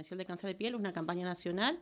Nacional de Cáncer de Piel, una campaña nacional.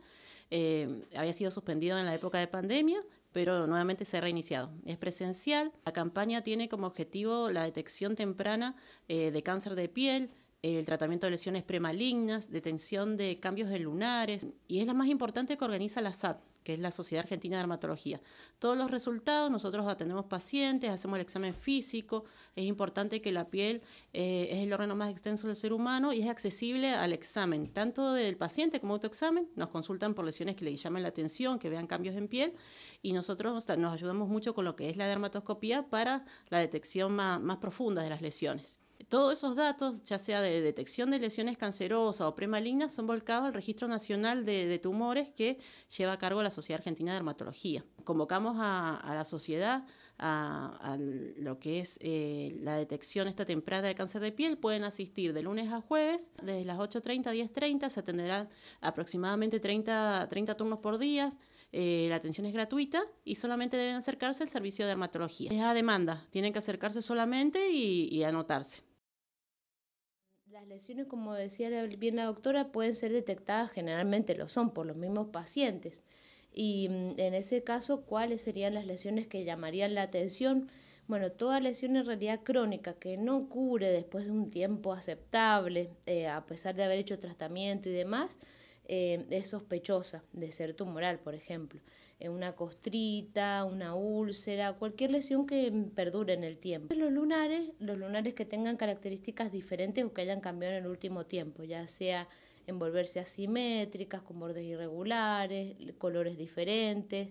Eh, había sido suspendido en la época de pandemia, pero nuevamente se ha reiniciado. Es presencial. La campaña tiene como objetivo la detección temprana eh, de cáncer de piel, el tratamiento de lesiones premalignas, detención de cambios de lunares, y es la más importante que organiza la SAT, que es la Sociedad Argentina de Dermatología. Todos los resultados, nosotros atendemos pacientes, hacemos el examen físico, es importante que la piel eh, es el órgano más extenso del ser humano y es accesible al examen, tanto del paciente como autoexamen, nos consultan por lesiones que le llamen la atención, que vean cambios en piel y nosotros nos ayudamos mucho con lo que es la dermatoscopía para la detección más profunda de las lesiones todos esos datos, ya sea de detección de lesiones cancerosas o premalignas, son volcados al Registro Nacional de, Tumores que lleva a cargo la Sociedad Argentina de Dermatología. Convocamos a, la sociedad a, lo que es eh, la detección esta temprana de cáncer de piel. Pueden asistir de lunes a jueves, desde las 8.30 a 10.30, se atenderán aproximadamente 30, 30 turnos por día. Eh, la atención es gratuita y solamente deben acercarse al servicio de dermatología. Es a demanda, tienen que acercarse solamente y anotarse. Las lesiones, como decía bien la doctora, pueden ser detectadas, generalmente lo son, por los mismos pacientes. Y mm, en ese caso, ¿cuáles serían las lesiones que llamarían la atención? Bueno, toda lesión en realidad crónica que no cure después de un tiempo aceptable, eh, a pesar de haber hecho tratamiento y demás, eh, es sospechosa de ser tumoral, por ejemplo. en eh, una costrita, una úlcera, cualquier lesión que perdure en el tiempo. Los lunares, los lunares que tengan características diferentes o que hayan cambiado en el último tiempo, ya sea envolverse asimétricas, con bordes irregulares, colores diferentes,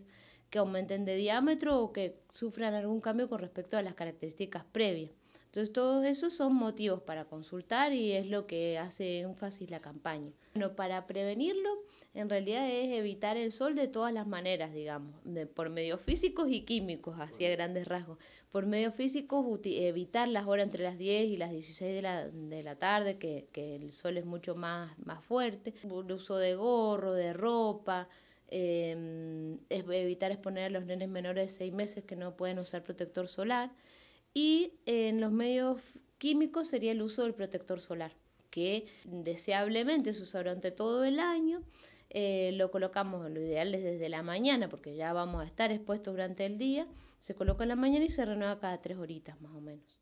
que aumenten de diámetro o que sufran algún cambio con respecto a las características previas. Entonces, todos esos son motivos para consultar y es lo que hace énfasis la campaña. Bueno, para prevenirlo, en realidad es evitar el sol de todas las maneras, digamos, por medios físicos y químicos, así a grandes rasgos. Por medios físicos, evitar las horas entre las 10 y las 16 de la, de la tarde, que, el sol es mucho más, más fuerte. El uso de gorro, de ropa. Eh, evitar exponer a los nenes menores de 6 meses que no pueden usar protector solar. Y en los medios químicos sería el uso del protector solar, que deseablemente se usa durante todo el año. Eh, lo colocamos, lo ideal es desde la mañana, porque ya vamos a estar expuestos durante el día. Se coloca en la mañana y se renueva cada tres horitas más o menos.